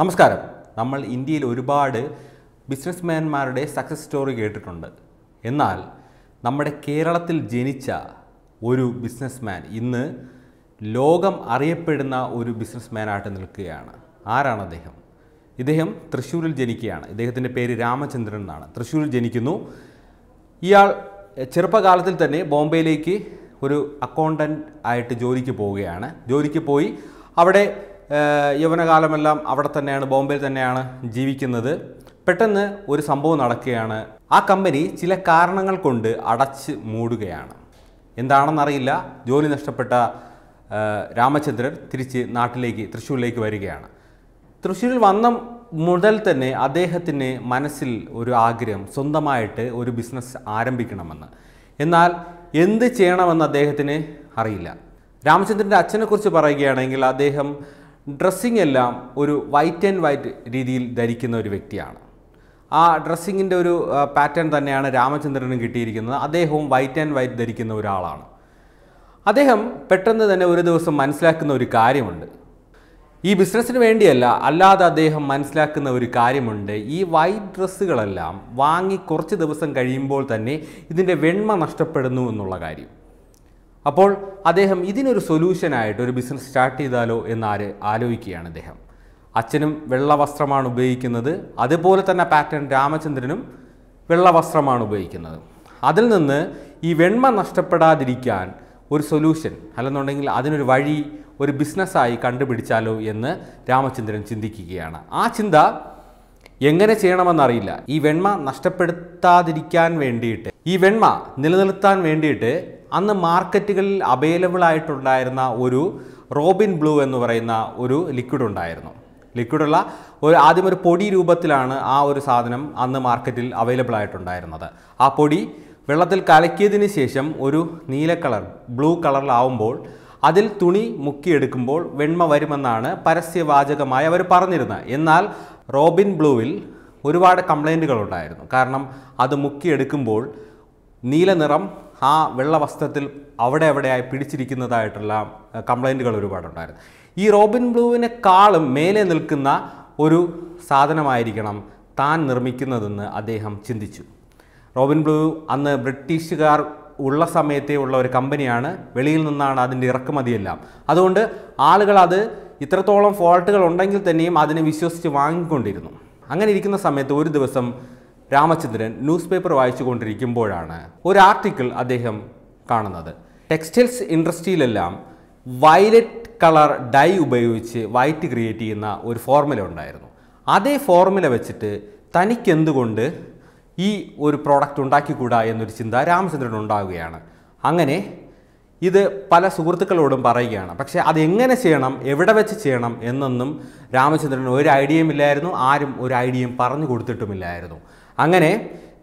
നമസ്കാരം നമ്മൾ ഇന്ത്യയിൽ ഒരുപാട് ബിസിനസ്മാൻമാരുടെ സക്സസ് സ്റ്റോറി കേട്ടിട്ടുണ്ട് എന്നാൽ നമ്മുടെ കേരളത്തിൽ ജനിച്ച ഒരു ബിസിനസ്മാൻ ഇന്ന് ലോകം അറിയപ്പെടുന്ന ഒരു ബിസിനസ്മാനായിട്ട് നിൽക്കുകയാണ് ആരാണ് അദ്ദേഹം ഇദ്ദേഹം തൃശ്ശൂരിൽ ജനിക്കുകയാണ് ഇദ്ദേഹത്തിൻ്റെ പേര് രാമചന്ദ്രൻ എന്നാണ് തൃശ്ശൂരിൽ ജനിക്കുന്നു ഇയാൾ ചെറുപ്പകാലത്തിൽ തന്നെ ബോംബെയിലേക്ക് ഒരു അക്കൗണ്ടൻ്റ് ആയിട്ട് ജോലിക്ക് പോവുകയാണ് ജോലിക്ക് പോയി അവിടെ യൗവനകാലമെല്ലാം അവിടെ തന്നെയാണ് ബോംബെയിൽ തന്നെയാണ് ജീവിക്കുന്നത് പെട്ടെന്ന് ഒരു സംഭവം നടക്കുകയാണ് ആ കമ്പനി ചില കാരണങ്ങൾ കൊണ്ട് അടച്ച് മൂടുകയാണ് എന്താണെന്നറിയില്ല ജോലി നഷ്ടപ്പെട്ട രാമചന്ദ്രൻ തിരിച്ച് നാട്ടിലേക്ക് തൃശ്ശൂരിലേക്ക് വരികയാണ് തൃശ്ശൂരിൽ വന്ന മുതൽ തന്നെ അദ്ദേഹത്തിന് മനസ്സിൽ ഒരു ആഗ്രഹം സ്വന്തമായിട്ട് ഒരു ബിസിനസ് ആരംഭിക്കണമെന്ന് എന്നാൽ എന്ത് ചെയ്യണമെന്ന് അദ്ദേഹത്തിന് അറിയില്ല രാമചന്ദ്രൻ്റെ അച്ഛനെക്കുറിച്ച് പറയുകയാണെങ്കിൽ അദ്ദേഹം ഡ്രസ്സിംഗ് എല്ലാം ഒരു വൈറ്റ് ആൻഡ് വൈറ്റ് രീതിയിൽ ധരിക്കുന്ന ഒരു വ്യക്തിയാണ് ആ ഡ്രസ്സിങ്ങിൻ്റെ ഒരു പാറ്റേൺ തന്നെയാണ് രാമചന്ദ്രനും കിട്ടിയിരിക്കുന്നത് അദ്ദേഹവും വൈറ്റ് ആൻഡ് വൈറ്റ് ധരിക്കുന്ന ഒരാളാണ് അദ്ദേഹം പെട്ടെന്ന് തന്നെ ഒരു ദിവസം മനസ്സിലാക്കുന്ന ഒരു കാര്യമുണ്ട് ഈ ബിസിനസ്സിന് വേണ്ടിയല്ല അല്ലാതെ അദ്ദേഹം മനസ്സിലാക്കുന്ന ഒരു കാര്യമുണ്ട് ഈ വൈറ്റ് ഡ്രസ്സുകളെല്ലാം വാങ്ങി കുറച്ച് ദിവസം കഴിയുമ്പോൾ തന്നെ ഇതിൻ്റെ വെണ്മ നഷ്ടപ്പെടുന്നു എന്നുള്ള കാര്യം അപ്പോൾ അദ്ദേഹം ഇതിനൊരു സൊല്യൂഷനായിട്ട് ഒരു ബിസിനസ് സ്റ്റാർട്ട് ചെയ്താലോ എന്നാര് ആലോചിക്കുകയാണ് അദ്ദേഹം അച്ഛനും വെള്ള വസ്ത്രമാണ് ഉപയോഗിക്കുന്നത് അതുപോലെ തന്നെ പാറ്റേൺ രാമചന്ദ്രനും വെള്ള വസ്ത്രമാണ് ഉപയോഗിക്കുന്നത് അതിൽ നിന്ന് ഈ വെണ്മ നഷ്ടപ്പെടാതിരിക്കാൻ ഒരു സൊല്യൂഷൻ അല്ലെന്നുണ്ടെങ്കിൽ അതിനൊരു വഴി ഒരു ബിസിനസ്സായി കണ്ടുപിടിച്ചാലോ എന്ന് രാമചന്ദ്രൻ ചിന്തിക്കുകയാണ് ആ ചിന്ത എങ്ങനെ ചെയ്യണമെന്നറിയില്ല ഈ വെണ്മ നഷ്ടപ്പെടുത്താതിരിക്കാൻ വേണ്ടിയിട്ട് ഈ വെണ്മ നിലനിർത്താൻ വേണ്ടിയിട്ട് അന്ന് മാർക്കറ്റുകളിൽ അവൈലബിൾ ആയിട്ടുണ്ടായിരുന്ന ഒരു റോബിൻ ബ്ലൂ എന്ന് പറയുന്ന ഒരു ലിക്വിഡ് ഉണ്ടായിരുന്നു ലിക്വിഡുള്ള ഒരു ആദ്യം ഒരു പൊടി രൂപത്തിലാണ് ആ ഒരു സാധനം അന്ന് മാർക്കറ്റിൽ അവൈലബിൾ ആയിട്ടുണ്ടായിരുന്നത് ആ പൊടി വെള്ളത്തിൽ കലക്കിയതിന് ശേഷം ഒരു നീല കളർ ബ്ലൂ കളറിലാവുമ്പോൾ അതിൽ തുണി മുക്കിയെടുക്കുമ്പോൾ വെണ്മ വരുമെന്നാണ് പരസ്യവാചകമായി അവർ പറഞ്ഞിരുന്നത് എന്നാൽ റോബിൻ ബ്ലൂവിൽ ഒരുപാട് കംപ്ലൈൻറ്റുകൾ ഉണ്ടായിരുന്നു കാരണം അത് മുക്കിയെടുക്കുമ്പോൾ നീല നിറം ആ വെള്ള വസ്ത്രത്തിൽ അവിടെ എവിടെയായി പിടിച്ചിരിക്കുന്നതായിട്ടുള്ള കംപ്ലൈൻറ്റുകൾ ഒരുപാടുണ്ടായിരുന്നു ഈ റോബിൻ ബ്ലൂവിനെക്കാളും മേലെ നിൽക്കുന്ന ഒരു സാധനമായിരിക്കണം താൻ നിർമ്മിക്കുന്നതെന്ന് അദ്ദേഹം ചിന്തിച്ചു റോബിൻ ബ്ലൂ അന്ന് ബ്രിട്ടീഷുകാർ ഉള്ള സമയത്തേ ഉള്ള ഒരു കമ്പനിയാണ് വെളിയിൽ നിന്നാണ് അതിൻ്റെ ഇറക്കുമതിയെല്ലാം അതുകൊണ്ട് ആളുകൾ അത് ഇത്രത്തോളം ഫോൾട്ടുകൾ ഉണ്ടെങ്കിൽ തന്നെയും അതിനെ വിശ്വസിച്ച് വാങ്ങിക്കൊണ്ടിരുന്നു അങ്ങനെ ഇരിക്കുന്ന സമയത്ത് ഒരു ദിവസം രാമചന്ദ്രൻ ന്യൂസ് പേപ്പർ കൊണ്ടിരിക്കുമ്പോഴാണ് ഒരു ആർട്ടിക്കിൾ അദ്ദേഹം കാണുന്നത് ടെക്സ്റ്റൈൽസ് ഇൻഡസ്ട്രിയിലെല്ലാം വയലറ്റ് കളർ ഡൈ ഉപയോഗിച്ച് വൈറ്റ് ക്രിയേറ്റ് ചെയ്യുന്ന ഒരു ഫോർമുല ഉണ്ടായിരുന്നു അതേ ഫോർമുല വെച്ചിട്ട് തനിക്കെന്തുകൊണ്ട് ഈ ഒരു പ്രോഡക്റ്റ് ഉണ്ടാക്കിക്കൂടാ എന്നൊരു ചിന്ത രാമചന്ദ്രൻ ഉണ്ടാവുകയാണ് അങ്ങനെ ഇത് പല സുഹൃത്തുക്കളോടും പറയുകയാണ് പക്ഷേ അത് എങ്ങനെ ചെയ്യണം എവിടെ വെച്ച് ചെയ്യണം എന്നൊന്നും രാമചന്ദ്രൻ ഒരു ഐഡിയയും ഇല്ലായിരുന്നു ആരും ഒരു ഐഡിയയും പറഞ്ഞു കൊടുത്തിട്ടുമില്ലായിരുന്നു അങ്ങനെ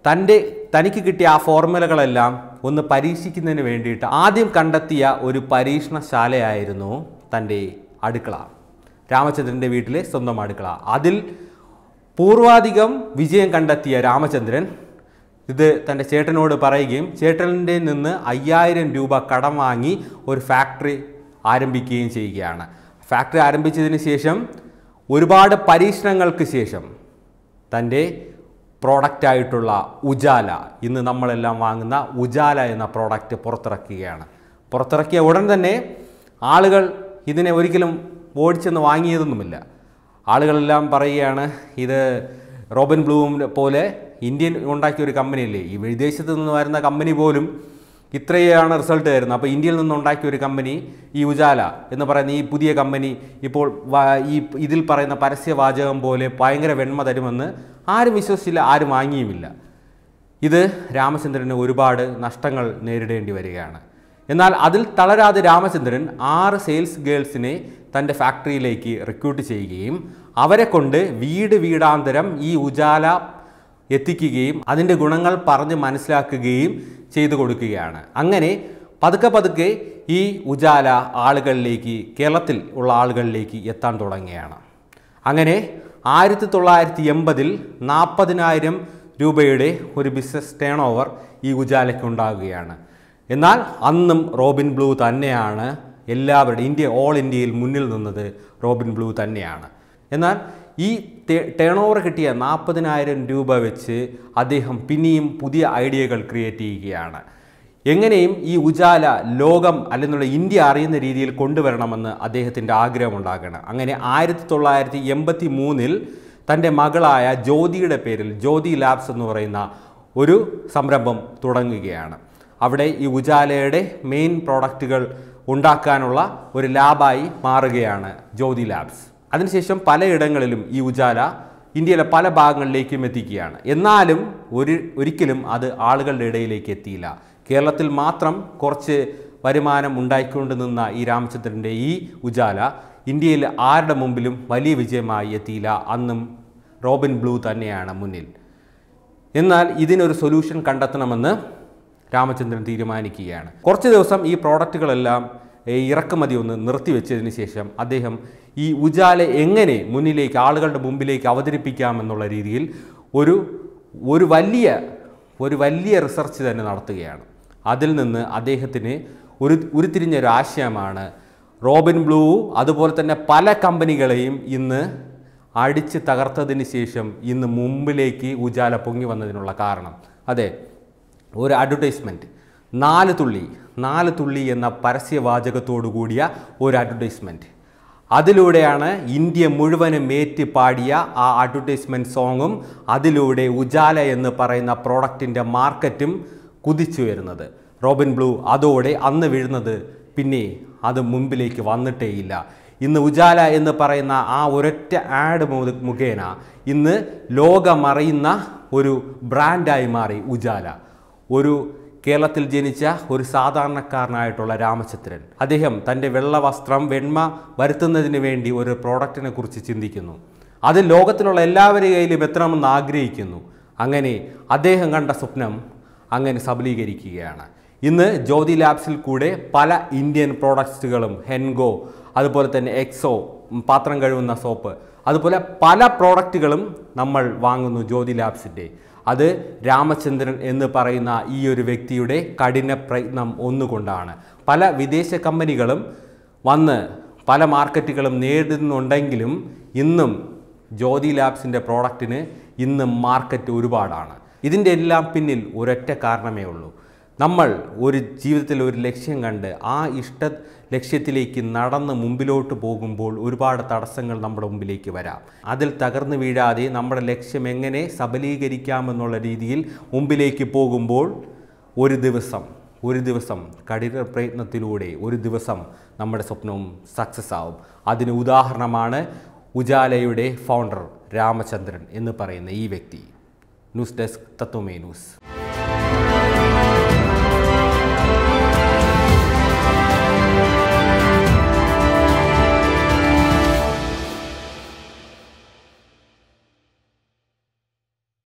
തൻ്റെ തനിക്ക് കിട്ടിയ ആ ഫോർമുലകളെല്ലാം ഒന്ന് പരീക്ഷിക്കുന്നതിന് വേണ്ടിയിട്ട് ആദ്യം കണ്ടെത്തിയ ഒരു പരീക്ഷണശാലയായിരുന്നു തൻ്റെ അടുക്കള രാമചന്ദ്രൻ്റെ വീട്ടിലെ സ്വന്തം അടുക്കള അതിൽ പൂർവാധികം വിജയം കണ്ടെത്തിയ രാമചന്ദ്രൻ ഇത് തൻ്റെ ചേട്ടനോട് പറയുകയും ചേട്ടൻ്റെ നിന്ന് അയ്യായിരം രൂപ കടം വാങ്ങി ഒരു ഫാക്ടറി ആരംഭിക്കുകയും ചെയ്യുകയാണ് ഫാക്ടറി ആരംഭിച്ചതിന് ശേഷം ഒരുപാട് പരീക്ഷണങ്ങൾക്ക് ശേഷം തൻ്റെ പ്രോഡക്റ്റ് ആയിട്ടുള്ള ഉജാല ഇന്ന് നമ്മളെല്ലാം വാങ്ങുന്ന ഉജാല എന്ന പ്രോഡക്റ്റ് പുറത്തിറക്കുകയാണ് പുറത്തിറക്കിയ ഉടൻ തന്നെ ആളുകൾ ഇതിനെ ഒരിക്കലും ഓടിച്ചെന്ന് വാങ്ങിയതൊന്നുമില്ല ആളുകളെല്ലാം പറയുകയാണ് ഇത് റോബിൻ ബ്ലൂം പോലെ ഇന്ത്യൻ ഉണ്ടാക്കിയ ഒരു കമ്പനിയല്ലേ ഈ വിദേശത്ത് നിന്ന് വരുന്ന കമ്പനി പോലും ഇത്രയാണ് റിസൾട്ട് തരുന്നത് അപ്പോൾ ഇന്ത്യയിൽ നിന്നുണ്ടാക്കിയ ഒരു കമ്പനി ഈ ഉജാല എന്ന് പറയുന്ന ഈ പുതിയ കമ്പനി ഇപ്പോൾ ഈ ഇതിൽ പറയുന്ന പരസ്യവാചകം പോലെ ഭയങ്കര വെണ്മ തരുമെന്ന് ആരും വിശ്വസിച്ചില്ല ആരും വാങ്ങിയുമില്ല ഇത് രാമചന്ദ്രന് ഒരുപാട് നഷ്ടങ്ങൾ നേരിടേണ്ടി വരികയാണ് എന്നാൽ അതിൽ തളരാതെ രാമചന്ദ്രൻ ആറ് സെയിൽസ് ഗേൾസിനെ തൻ്റെ ഫാക്ടറിയിലേക്ക് റിക്രൂട്ട് ചെയ്യുകയും അവരെ കൊണ്ട് വീട് വീടാന്തരം ഈ ഉജാല എത്തിക്കുകയും അതിൻ്റെ ഗുണങ്ങൾ പറഞ്ഞ് മനസ്സിലാക്കുകയും ചെയ്തു കൊടുക്കുകയാണ് അങ്ങനെ പതുക്കെ പതുക്കെ ഈ ഉജാല ആളുകളിലേക്ക് കേരളത്തിൽ ഉള്ള ആളുകളിലേക്ക് എത്താൻ തുടങ്ങുകയാണ് അങ്ങനെ ആയിരത്തി തൊള്ളായിരത്തി എൺപതിൽ നാൽപ്പതിനായിരം രൂപയുടെ ഒരു ബിസിനസ് ടേൺ ഓവർ ഈ ഉജാലയ്ക്ക് ഉണ്ടാകുകയാണ് എന്നാൽ അന്നും റോബിൻ ബ്ലൂ തന്നെയാണ് എല്ലാവരുടെയും ഇന്ത്യ ഓൾ ഇന്ത്യയിൽ മുന്നിൽ നിന്നത് റോബിൻ ബ്ലൂ തന്നെയാണ് എന്നാൽ ഈ ടേൺ ഓവർ കിട്ടിയ നാൽപ്പതിനായിരം രൂപ വെച്ച് അദ്ദേഹം പിന്നെയും പുതിയ ഐഡിയകൾ ക്രിയേറ്റ് ചെയ്യുകയാണ് എങ്ങനെയും ഈ ഉജാല ലോകം അല്ലെന്നുള്ള ഇന്ത്യ അറിയുന്ന രീതിയിൽ കൊണ്ടുവരണമെന്ന് അദ്ദേഹത്തിൻ്റെ ആഗ്രഹമുണ്ടാകണം അങ്ങനെ ആയിരത്തി തൊള്ളായിരത്തി എൺപത്തി മൂന്നിൽ തൻ്റെ മകളായ ജ്യോതിയുടെ പേരിൽ ജ്യോതി ലാബ്സ് എന്ന് പറയുന്ന ഒരു സംരംഭം തുടങ്ങുകയാണ് അവിടെ ഈ ഉജാലയുടെ മെയിൻ പ്രോഡക്റ്റുകൾ ഉണ്ടാക്കാനുള്ള ഒരു ലാബായി മാറുകയാണ് ജ്യോതി ലാബ്സ് അതിനുശേഷം പലയിടങ്ങളിലും ഈ ഉജാല ഇന്ത്യയിലെ പല ഭാഗങ്ങളിലേക്കും എത്തിക്കുകയാണ് എന്നാലും ഒരു ഒരിക്കലും അത് ആളുകളുടെ ഇടയിലേക്ക് എത്തിയില്ല കേരളത്തിൽ മാത്രം കുറച്ച് വരുമാനം ഉണ്ടായിക്കൊണ്ട് നിന്ന ഈ രാമചന്ദ്രൻ്റെ ഈ ഉജാല ഇന്ത്യയിൽ ആരുടെ മുമ്പിലും വലിയ വിജയമായി എത്തിയില്ല അന്നും റോബിൻ ബ്ലൂ തന്നെയാണ് മുന്നിൽ എന്നാൽ ഇതിനൊരു സൊല്യൂഷൻ കണ്ടെത്തണമെന്ന് രാമചന്ദ്രൻ തീരുമാനിക്കുകയാണ് കുറച്ച് ദിവസം ഈ പ്രോഡക്റ്റുകളെല്ലാം ഇറക്കുമതി ഒന്ന് നിർത്തിവെച്ചതിന് ശേഷം അദ്ദേഹം ഈ ഉജാല എങ്ങനെ മുന്നിലേക്ക് ആളുകളുടെ മുമ്പിലേക്ക് അവതരിപ്പിക്കാമെന്നുള്ള രീതിയിൽ ഒരു ഒരു വലിയ ഒരു വലിയ റിസർച്ച് തന്നെ നടത്തുകയാണ് അതിൽ നിന്ന് അദ്ദേഹത്തിന് ഒരു ഉരുത്തിരിഞ്ഞൊരു ഒരു ആശയമാണ് റോബിൻ ബ്ലൂ അതുപോലെ തന്നെ പല കമ്പനികളെയും ഇന്ന് അടിച്ച് തകർത്തതിന് ശേഷം ഇന്ന് മുമ്പിലേക്ക് ഉജാല പൊങ്ങി വന്നതിനുള്ള കാരണം അതെ ഒരു അഡ്വർടൈസ്മെൻറ്റ് നാല് തുള്ളി നാല് തുള്ളി എന്ന പരസ്യവാചകത്തോടു കൂടിയ ഒരു അഡ്വർടൈസ്മെൻറ്റ് അതിലൂടെയാണ് ഇന്ത്യ മുഴുവനും ഏറ്റ് പാടിയ ആ അഡ്വർടൈസ്മെൻറ്റ് സോങ്ങും അതിലൂടെ ഉജാല എന്ന് പറയുന്ന പ്രോഡക്റ്റിൻ്റെ മാർക്കറ്റും കുതിച്ചു വരുന്നത് റോബിൻ ബ്ലൂ അതോടെ അന്ന് വീഴുന്നത് പിന്നെ അത് മുമ്പിലേക്ക് വന്നിട്ടേയില്ല ഇന്ന് ഉജാല എന്ന് പറയുന്ന ആ ഒരൊറ്റ ആഡ് മുഖേന ഇന്ന് ലോകമറിയുന്ന ഒരു ബ്രാൻഡായി മാറി ഉജാല ഒരു കേരളത്തിൽ ജനിച്ച ഒരു സാധാരണക്കാരനായിട്ടുള്ള രാമചന്ദ്രൻ അദ്ദേഹം തൻ്റെ വസ്ത്രം വെണ്മ വരുത്തുന്നതിന് വേണ്ടി ഒരു പ്രോഡക്റ്റിനെ കുറിച്ച് ചിന്തിക്കുന്നു അത് ലോകത്തിലുള്ള എല്ലാവരുടെ കയ്യിലും എത്തണമെന്ന് ആഗ്രഹിക്കുന്നു അങ്ങനെ അദ്ദേഹം കണ്ട സ്വപ്നം അങ്ങനെ സബലീകരിക്കുകയാണ് ഇന്ന് ജ്യോതി ലാബ്സിൽ കൂടെ പല ഇന്ത്യൻ പ്രോഡക്റ്റുകളും ഹെൻഗോ അതുപോലെ തന്നെ എക്സോ പാത്രം കഴുകുന്ന സോപ്പ് അതുപോലെ പല പ്രോഡക്റ്റുകളും നമ്മൾ വാങ്ങുന്നു ജ്യോതി ലാബ്സിൻ്റെ അത് രാമചന്ദ്രൻ എന്ന് പറയുന്ന ഈ ഒരു വ്യക്തിയുടെ കഠിന പ്രയത്നം ഒന്നുകൊണ്ടാണ് പല വിദേശ കമ്പനികളും വന്ന് പല മാർക്കറ്റുകളും നേരിടുന്നുണ്ടെങ്കിലും ഇന്നും ജ്യോതി ലാബ്സിൻ്റെ പ്രോഡക്റ്റിന് ഇന്നും മാർക്കറ്റ് ഒരുപാടാണ് ഇതിൻ്റെ എല്ലാം പിന്നിൽ ഒരൊറ്റ കാരണമേ ഉള്ളൂ നമ്മൾ ഒരു ജീവിതത്തിൽ ഒരു ലക്ഷ്യം കണ്ട് ആ ഇഷ്ട ലക്ഷ്യത്തിലേക്ക് നടന്ന് മുമ്പിലോട്ട് പോകുമ്പോൾ ഒരുപാട് തടസ്സങ്ങൾ നമ്മുടെ മുമ്പിലേക്ക് വരാം അതിൽ തകർന്നു വീഴാതെ നമ്മുടെ ലക്ഷ്യം എങ്ങനെ സബലീകരിക്കാമെന്നുള്ള രീതിയിൽ മുമ്പിലേക്ക് പോകുമ്പോൾ ഒരു ദിവസം ഒരു ദിവസം കഠിന പ്രയത്നത്തിലൂടെ ഒരു ദിവസം നമ്മുടെ സ്വപ്നവും സക്സസ് ആവും അതിന് ഉദാഹരണമാണ് ഉജാലയുടെ ഫൗണ്ടർ രാമചന്ദ്രൻ എന്ന് പറയുന്ന ഈ വ്യക്തി ന്യൂസ് ഡെസ്ക് തത്വമേ ന്യൂസ്